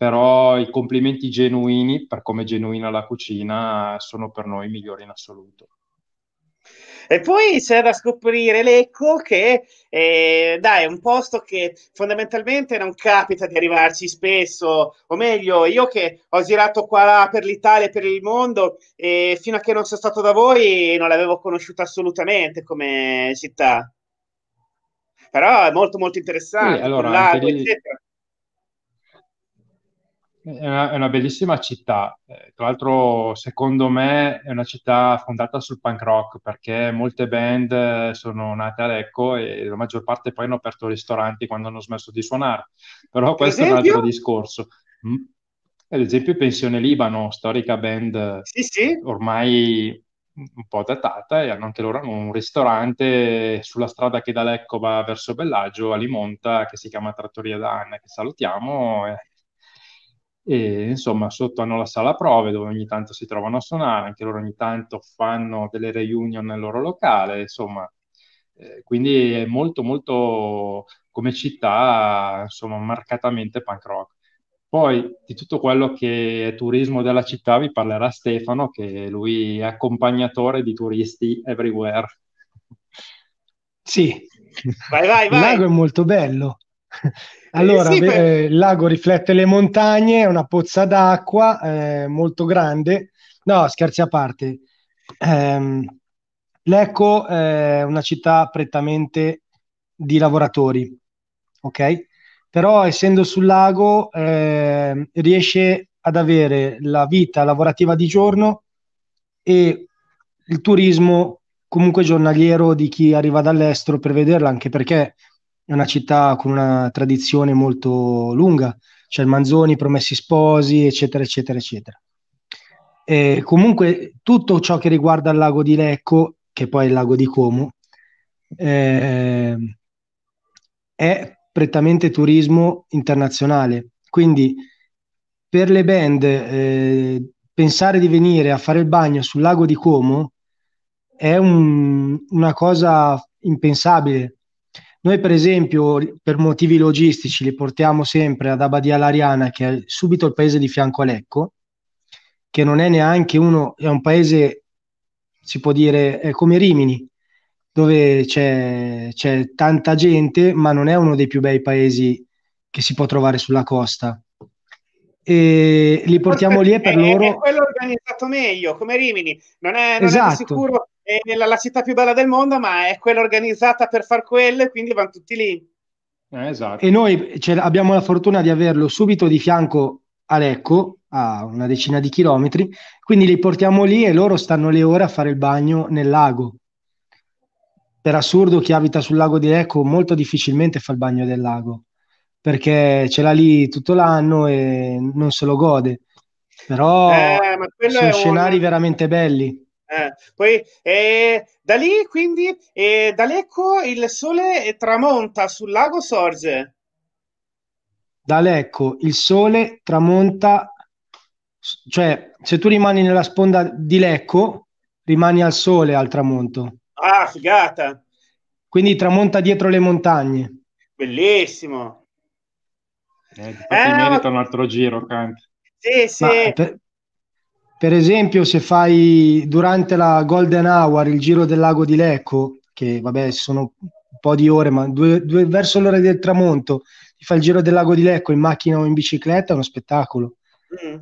però i complimenti genuini per come è genuina la cucina sono per noi i migliori in assoluto. E poi c'è da scoprire l'Ecco che eh, dai, è un posto che fondamentalmente non capita di arrivarci spesso, o meglio, io che ho girato qua per l'Italia e per il mondo, eh, fino a che non sono stato da voi non l'avevo conosciuta assolutamente come città. Però è molto molto interessante. Sì, allora, lago, lì... eccetera è una, è una bellissima città, eh, tra l'altro secondo me è una città fondata sul punk rock perché molte band eh, sono nate a Lecco e la maggior parte poi hanno aperto ristoranti quando hanno smesso di suonare, però questo esempio... è un altro discorso. Mm? Ad esempio Pensione Libano, storica band sì, sì. ormai un po' datata e hanno anche loro un ristorante sulla strada che da Lecco va verso Bellagio a Limonta che si chiama Trattoria da Anna, che salutiamo e eh, e insomma sotto hanno la sala prove dove ogni tanto si trovano a suonare, anche loro ogni tanto fanno delle reunion nel loro locale, insomma, eh, quindi è molto molto come città, insomma, marcatamente punk rock. Poi di tutto quello che è turismo della città vi parlerà Stefano, che lui è accompagnatore di turisti everywhere. Sì, vai, vai, vai. Il lago è molto bello. Eh, allora, eh sì, beh, per... lago riflette le montagne, è una pozza d'acqua eh, molto grande. No, scherzi a parte. Eh, Lecco è una città prettamente di lavoratori, ok? Però essendo sul lago ehm, riesce ad avere la vita lavorativa di giorno e il turismo comunque giornaliero di chi arriva dall'estero per vederla, anche perché è una città con una tradizione molto lunga, c'è il Manzoni, Promessi Sposi, eccetera, eccetera, eccetera. E comunque tutto ciò che riguarda il lago di Lecco, che poi è il lago di Como, eh, è prettamente turismo internazionale. Quindi per le band eh, pensare di venire a fare il bagno sul lago di Como è un, una cosa impensabile noi per esempio per motivi logistici li portiamo sempre ad Abadia Lariana, che è subito il paese di fianco a Lecco, che non è neanche uno, è un paese, si può dire, è come Rimini, dove c'è, c'è tanta gente, ma non è uno dei più bei paesi che si può trovare sulla costa e li portiamo lì e per loro è quello organizzato meglio come Rimini non è, non esatto. è sicuro è la, la, città più bella del mondo, ma è quella organizzata per far quello e quindi vanno tutti lì. Eh, esatto. E noi abbiamo la fortuna di averlo subito di fianco a Lecco, a una decina di chilometri, quindi li portiamo lì e loro stanno le ore a fare il bagno nel lago. Per assurdo, chi abita sul lago di Lecco molto difficilmente fa il bagno del lago, perché ce l'ha lì tutto l'anno e non se lo gode. Però eh, sono scenari un... veramente belli. Eh, poi eh, da lì, quindi, eh, da Lecco il sole eh, tramonta sul lago Sorge. Da Lecco il sole tramonta, cioè se tu rimani nella sponda di Lecco, rimani al sole al tramonto. Ah, figata! Quindi tramonta dietro le montagne. Bellissimo. Eh, infatti eh, merita un altro giro, Kant. Sì, sì. Eh, per, per esempio, se fai durante la Golden Hour il giro del lago di Lecco, che vabbè sono un po' di ore, ma due, due, verso l'ora del tramonto, ti fai il giro del lago di Lecco in macchina o in bicicletta, è uno spettacolo. Mm.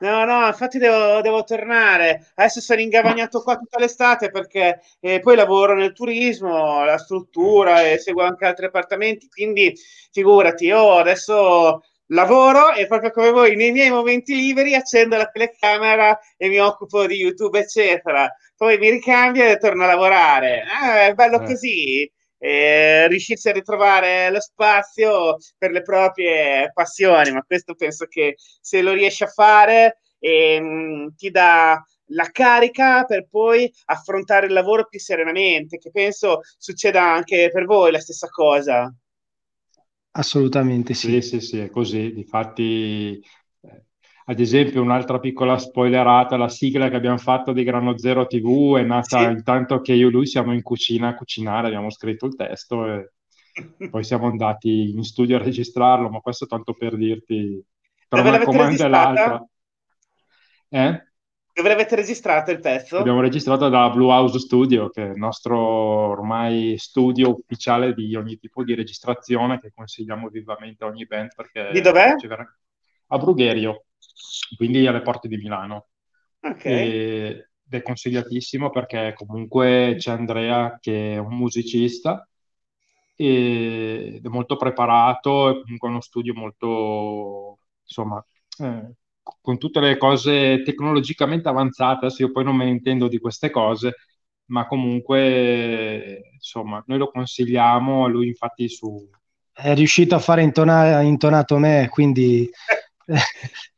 No, no, infatti devo, devo, tornare. Adesso sono ingavagnato qua tutta l'estate perché eh, poi lavoro nel turismo, la struttura e seguo anche altri appartamenti, quindi figurati, io adesso lavoro e proprio come voi nei miei momenti liberi accendo la telecamera e mi occupo di YouTube, eccetera. Poi mi ricambio e torno a lavorare. Ah, è bello eh. così. Eh, riuscirsi a ritrovare lo spazio per le proprie passioni, ma questo penso che se lo riesci a fare ehm, ti dà la carica per poi affrontare il lavoro più serenamente, che penso succeda anche per voi la stessa cosa. Assolutamente sì. Sì, sì, sì, è così. Difatti, eh, ad esempio, un'altra piccola spoilerata, la sigla che abbiamo fatto di Grano Zero TV è nata sì. intanto che io e lui siamo in cucina a cucinare, abbiamo scritto il testo e poi siamo andati in studio a registrarlo, ma questo tanto per dirti tra Dove una comanda e l'altra. Eh? Dove l'avete registrato il pezzo? Abbiamo registrato da Blue House Studio, che è il nostro ormai studio ufficiale di ogni tipo di registrazione che consigliamo vivamente a ogni band. Perché di dov'è? A Brugherio, quindi alle porte di Milano. Ok. E ed è consigliatissimo perché comunque c'è Andrea che è un musicista ed è molto preparato e comunque uno studio molto insomma eh, con tutte le cose tecnologicamente avanzate, se io poi non me ne intendo di queste cose, ma comunque insomma noi lo consigliamo, lui infatti su... È riuscito a fare intona- intonato me, quindi [laughs]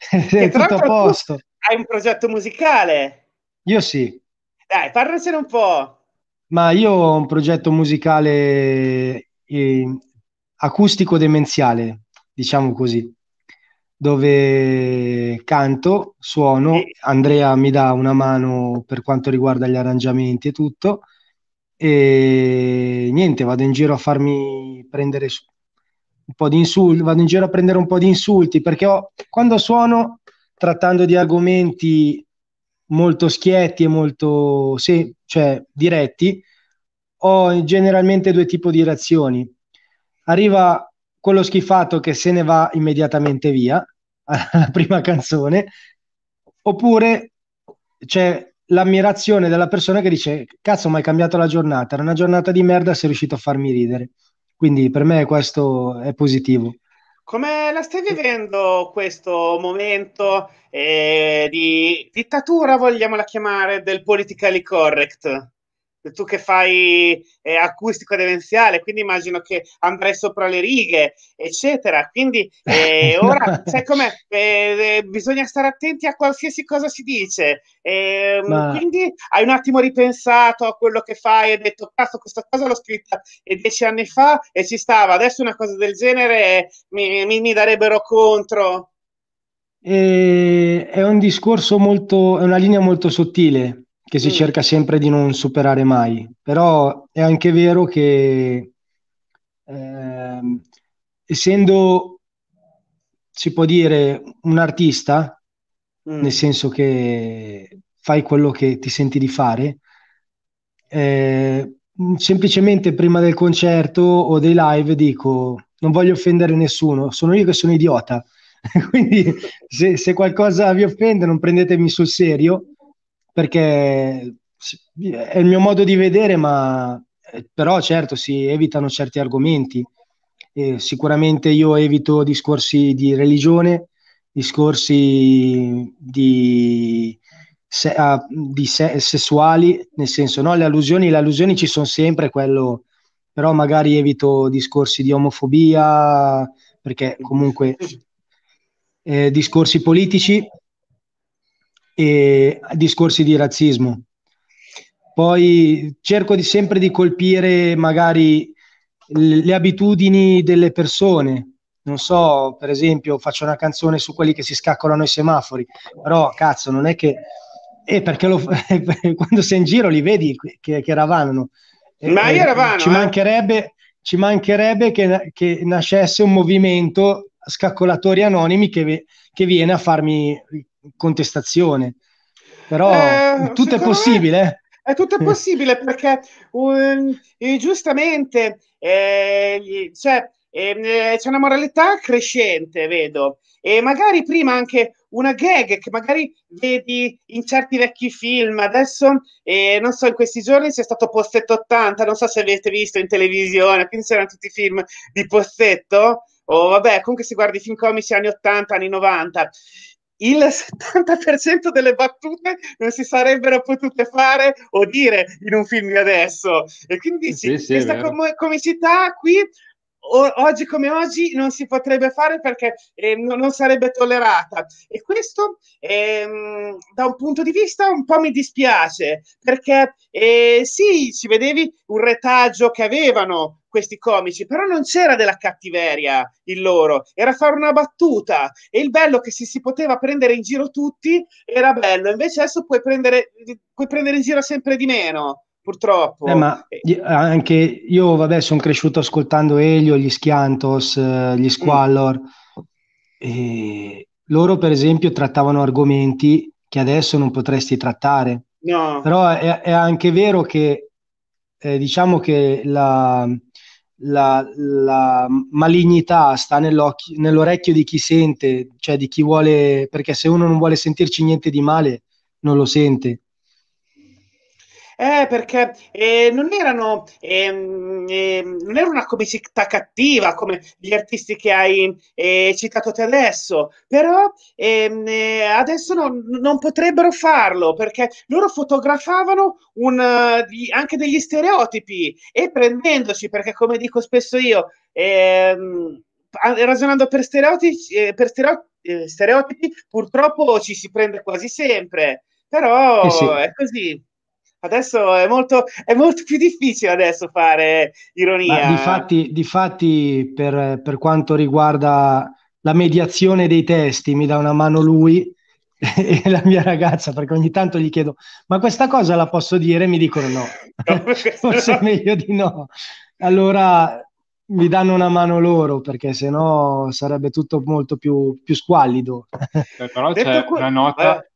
è tutto a posto. Hai un progetto musicale? Io sì. Dai, parlasene un po'. Ma io ho un progetto musicale eh, acustico demenziale, diciamo così dove canto, suono, Andrea mi dà una mano per quanto riguarda gli arrangiamenti e tutto e niente, vado in giro a farmi prendere un po' di insulti, vado in giro a prendere un po' di insulti perché ho, quando suono trattando di argomenti molto schietti e molto se, cioè, diretti, ho generalmente due tipi di reazioni. Arriva quello schifato che se ne va immediatamente via [laughs] alla prima canzone, oppure c'è l'ammirazione della persona che dice cazzo ma hai cambiato la giornata, era una giornata di merda, sei riuscito a farmi ridere. Quindi per me questo è positivo. Come la stai vivendo questo momento eh, di dittatura, vogliamo la chiamare, del politically correct? tu che fai eh, acustico demenziale, quindi immagino che andrai sopra le righe, eccetera. Quindi [laughs] eh, ora, sai com'è, eh, eh, bisogna stare attenti a qualsiasi cosa si dice. Ehm, Ma... Quindi hai un attimo ripensato a quello che fai e hai detto, cazzo, questa cosa l'ho scritta eh, dieci anni fa e ci stava, adesso una cosa del genere eh, mi, mi, mi darebbero contro. è un discorso molto, è una linea molto sottile che si mm. cerca sempre di non superare mai, però è anche vero che eh, essendo, si può dire, un artista, mm. nel senso che fai quello che ti senti di fare, eh, semplicemente prima del concerto o dei live dico non voglio offendere nessuno, sono io che sono idiota. [laughs] Quindi se, se, qualcosa vi offende non prendetemi sul serio, perché è il mio modo di vedere, ma eh, però certo si evitano certi argomenti. Eh, sicuramente io evito discorsi di religione, discorsi di, se, ah, di se, sessuali, nel senso no, le allusioni, le allusioni ci sono sempre, quello, però magari evito discorsi di omofobia, perché comunque eh, discorsi politici e discorsi di razzismo. Poi cerco di, sempre di colpire magari le abitudini delle persone. Non so, per esempio, faccio una canzone su quelli che si scaccolano i semafori, però cazzo, non è che... Eh, perché lo, [laughs] quando sei in giro li vedi che, che ravanano. Ma io ravano, ci, eh. mancherebbe, ci mancherebbe che, che, nascesse un movimento scaccolatori anonimi che, che viene a farmi contestazione. Però eh, tutto è possibile. Eh. È tutto è possibile [laughs] perché um, giustamente eh, cioè, ehm, eh, c'è una moralità crescente, vedo, e magari prima anche una gag che magari vedi in certi vecchi film, adesso eh, non so, in questi giorni c'è stato Pozzetto 80, non so se avete visto in televisione, quindi c'erano tutti i film di Pozzetto, o oh, vabbè, comunque si guarda i film comici anni 80, anni 90, il 70% delle battute non si sarebbero potute fare o dire in un film di adesso. E quindi sì, sì, questa com- comicità qui o- oggi come oggi non si potrebbe fare perché eh, non, non sarebbe tollerata. E questo ehm, da un punto di vista un po' mi dispiace perché eh, sì, ci vedevi un retaggio che avevano questi comici, però non c'era della cattiveria il loro, era fare una battuta e il bello che se si poteva prendere in giro tutti era bello, invece adesso puoi prendere, puoi prendere in giro sempre di meno purtroppo... Eh, ma eh, anche io, vabbè, sono cresciuto ascoltando Elio, gli Schiantos, eh, gli mm. Squallor. Mm. E loro, per esempio, trattavano argomenti che adesso non potresti trattare. No. Però è, è anche vero che, eh, diciamo che la... La, la, malignità sta nell'orecchio di chi sente, cioè di chi vuole, perché se uno non vuole sentirci niente di male, non lo sente. Eh, perché eh, non erano ehm, ehm, non era una comicità cattiva come gli artisti che hai eh, citato te adesso, però ehm, eh, adesso non, non potrebbero farlo perché loro fotografavano un, eh, anche degli stereotipi e prendendoci, perché come dico spesso io, ehm, ragionando per stereotipi, eh, per stereotipi, purtroppo ci si prende quasi sempre, però sì, sì. è così. Adesso è molto, è molto più difficile adesso fare ironia. Ma difatti, per, per quanto riguarda la mediazione dei testi, mi dà una mano lui [laughs] e la mia ragazza, perché ogni tanto gli chiedo, ma questa cosa la posso dire? Mi dicono no, no [laughs] forse no. è meglio di no. Allora mi danno una mano loro, perché sennò sarebbe tutto molto più, più squallido. Però c'è Detto una nota... Eh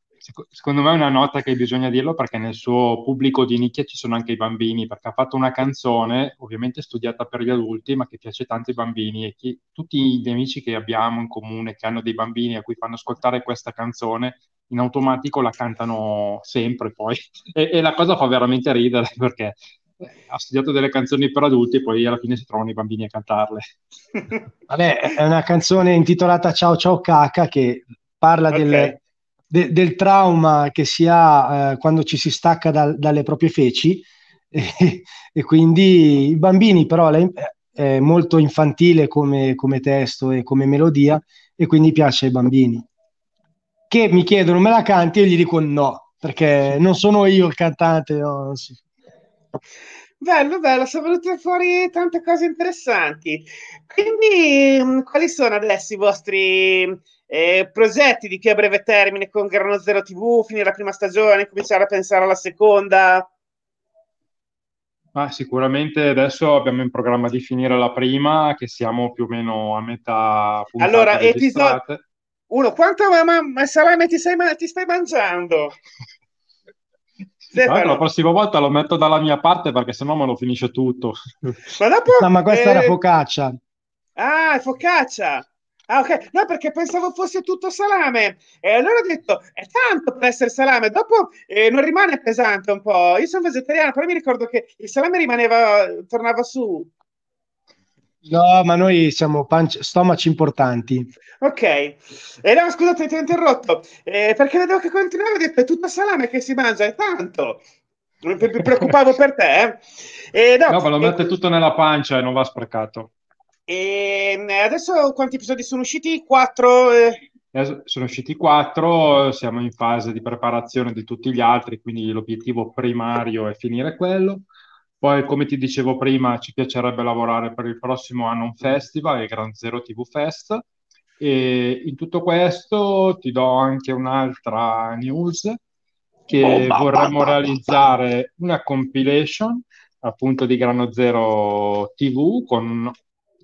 secondo me è una nota che bisogna dirlo perché nel suo pubblico di nicchia ci sono anche i bambini, perché ha fatto una canzone ovviamente studiata per gli adulti, ma che piace tanto ai bambini e chi, tutti gli amici che abbiamo in comune, che hanno dei bambini a cui fanno ascoltare questa canzone, in automatico la cantano sempre poi [laughs] e, e la cosa fa veramente ridere [laughs] perché eh, ha studiato delle canzoni per adulti e poi alla fine si trovano i bambini a cantarle. [laughs] Vabbè, è una canzone intitolata Ciao ciao caca che parla okay. delle de- del trauma che si ha eh, quando ci si stacca da- dalle proprie feci [laughs] e, e, quindi i bambini però eh, è molto infantile come, come testo e come melodia e quindi piace ai bambini che mi chiedono me la canti e gli dico no perché non sono io il cantante no, sì. Bello, bello, sono venute fuori tante cose interessanti. Quindi, mm, quali sono adesso i vostri eh, progetti di che a breve termine con Grano Zero TV, finire la prima stagione, cominciare a pensare alla seconda? Ah, sicuramente adesso abbiamo in programma di finire la prima, che siamo più o meno a metà Allora, episodio... 1, quanto ma, ma salame ti, sei, ti stai mangiando? Allora, la prossima volta lo metto dalla mia parte perché sennò me lo finisce tutto. Ma, dopo, no, ma questa eh... era focaccia. Ah, focaccia. Ah, ok. No, perché pensavo fosse tutto salame. E allora ho detto, è tanto per essere salame. Dopo eh, non rimane pesante un po'. Io sono vegetariano, però mi ricordo che il salame rimaneva, tornava su. No, ma noi siamo panci- stomaci importanti. Ok. E eh, no, scusate, ti ho interrotto. Eh, perché vedevo che continuavo ho detto, è tutto salame che si mangia, è tanto. Mi preoccupavo per te. Eh. E dopo, no, ma lo mette tutto nella pancia e non va sprecato. E ehm, adesso quanti episodi sono usciti? Quattro? Eh... Sono usciti quattro, siamo in fase di preparazione di tutti gli altri, quindi l'obiettivo primario è finire quello. Poi, come ti dicevo prima, ci piacerebbe lavorare per il prossimo anno un festival, il Gran Zero TV Fest. E in tutto questo ti do anche un'altra news che oh, vorremmo oh, realizzare oh, una compilation appunto di Grano Zero TV con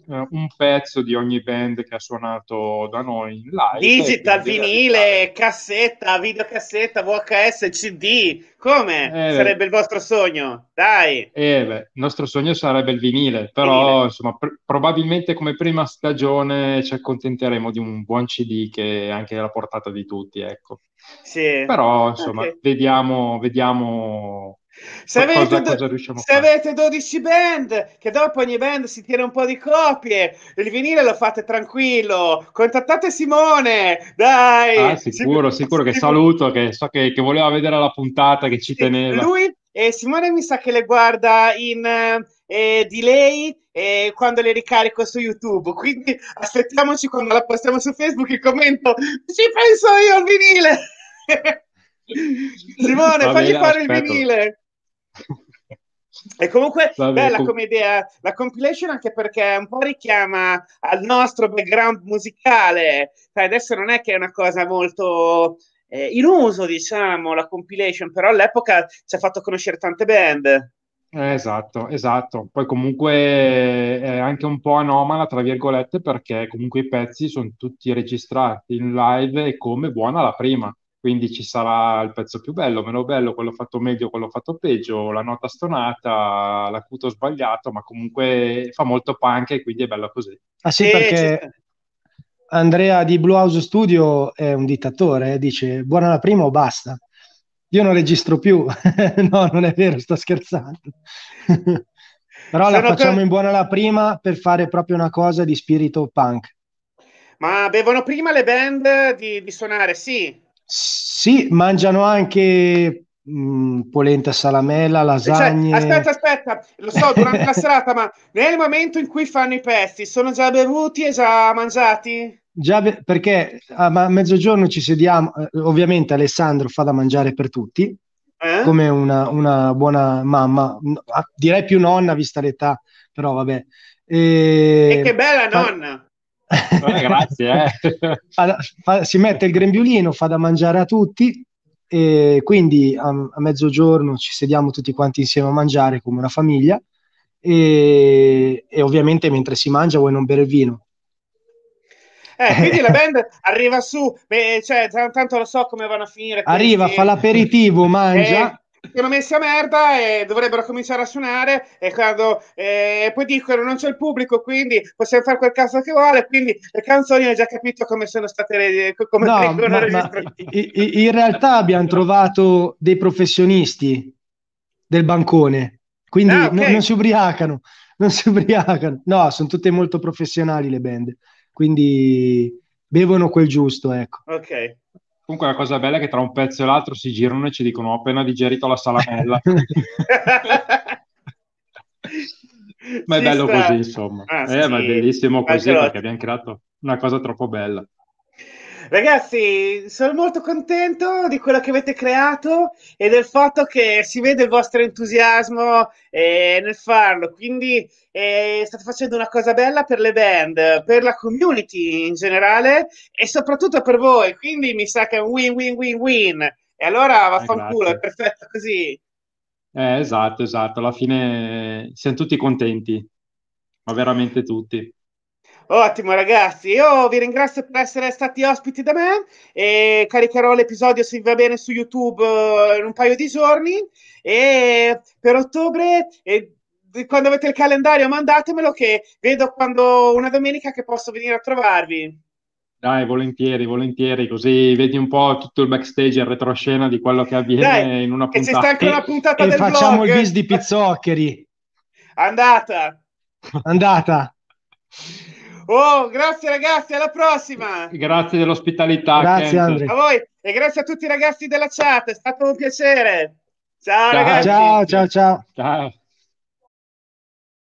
eh, un pezzo di ogni band che ha suonato da noi in live. Digital, vinile, cassetta, videocassetta, VHS, CD. Come eh, sarebbe il vostro sogno? Dai! Eh, beh, il nostro sogno sarebbe il vinile, però vinile. insomma, pr- probabilmente come prima stagione ci accontenteremo di un buon CD che è anche alla portata di tutti, ecco. Sì. Però insomma, okay. vediamo, vediamo se, avete, do- se avete, 12 band, che dopo ogni band si tiene un po' di copie, il vinile lo fate tranquillo, contattate Simone, dai! Ah, sicuro, si- sicuro che saluto, che so che, che, voleva vedere la puntata, che ci teneva. Lui, eh, Simone mi sa che le guarda in eh, eh delay eh, quando le ricarico su YouTube, quindi aspettiamoci quando la postiamo su Facebook il commento, ci penso io al vinile! [laughs] Simone, Va fagli bene, fare aspetto. il vinile! E comunque Vabbè, bella come idea eh. la compilation anche perché un po' richiama al nostro background musicale. Adesso non è che è una cosa molto eh, in uso, diciamo, la compilation, però all'epoca ci ha fatto conoscere tante band. Eh, esatto, esatto. Poi comunque è anche un po' anomala, tra virgolette, perché comunque i pezzi sono tutti registrati in live e come buona la prima quindi ci sarà il pezzo più bello, meno bello, quello fatto meglio, quello fatto peggio, la nota stonata, l'acuto sbagliato, ma comunque fa molto punk e quindi è bello così. Ah sì, perché Andrea di Blue House Studio è un dittatore, eh, dice buona la prima o basta. Io non registro più, [laughs] no, non è vero, sto scherzando. [laughs] Però Sono la facciamo per... in buona la prima per fare proprio una cosa di spirito punk. Ma bevono prima le band di, di suonare, sì, sì, mangiano anche mh, mm, polenta salamella, eh, cioè, lasagne. Cioè, aspetta, aspetta, lo so, durante la [laughs] serata, ma nel momento in cui fanno i pezzi, sono già bevuti e già mangiati? Già be- perché ah, a mezzogiorno ci sediamo, eh, ovviamente Alessandro fa da mangiare per tutti, eh? come una, una, buona mamma, ah, direi più nonna vista l'età, però vabbè. E, e eh, che bella nonna! Eh, grazie. Eh. [laughs] Fa, si mette il grembiulino, fa da mangiare a tutti, e quindi a, a, mezzogiorno ci sediamo tutti quanti insieme a mangiare come una famiglia. E, e ovviamente mentre si mangia vuoi non bere il vino, eh, quindi la [laughs] band arriva su, beh, cioè, tanto lo so come vanno a finire. Questi. Arriva, fa l'aperitivo, mangia, eh, sono messi a merda e dovrebbero cominciare a suonare e quando eh, poi dicono non c'è il pubblico quindi possiamo fare quel cazzo che vuole quindi le canzoni ho già capito come sono state eh, come no, ma, ma in realtà abbiamo trovato dei professionisti del bancone quindi ah, okay. non, non si ubriacano non si ubriacano no sono tutte molto professionali le band quindi bevono quel giusto ecco ok Comunque la cosa bella è che tra un pezzo e l'altro si girano e ci dicono ho appena digerito la salamella. [laughs] ma è ci bello sta. così, insomma. Ah, eh, sì. Ma è bellissimo così perché abbiamo creato una cosa troppo bella. Ragazzi, sono molto contento di quello che avete creato e del fatto che si vede il vostro entusiasmo eh, nel farlo. Quindi eh, state facendo una cosa bella per le band, per la community in generale e soprattutto per voi. Quindi mi sa che è un win win win win. E allora eh, vaffanculo, eh, è perfetto così. Eh, esatto, esatto. Alla fine siamo tutti contenti, ma veramente tutti. Ottimo ragazzi, io vi ringrazio per essere stati ospiti da me e caricherò l'episodio se vi va bene su YouTube eh, in un paio di giorni e per ottobre e quando avete il calendario mandatemelo che vedo quando una domenica che posso venire a trovarvi. Dai, volentieri, volentieri, così vedi un po' tutto il backstage e retroscena di quello che avviene Dai, in una puntata. E c'è anche una puntata e, del e facciamo blog. il bis di pizzoccheri. Andata. Andata. Oh, grazie ragazzi, alla prossima. Grazie dell'ospitalità. Grazie a voi e grazie a tutti i ragazzi della chat, è stato un piacere. Ciao, ciao ragazzi. Ciao, ciao, ciao. Ciao.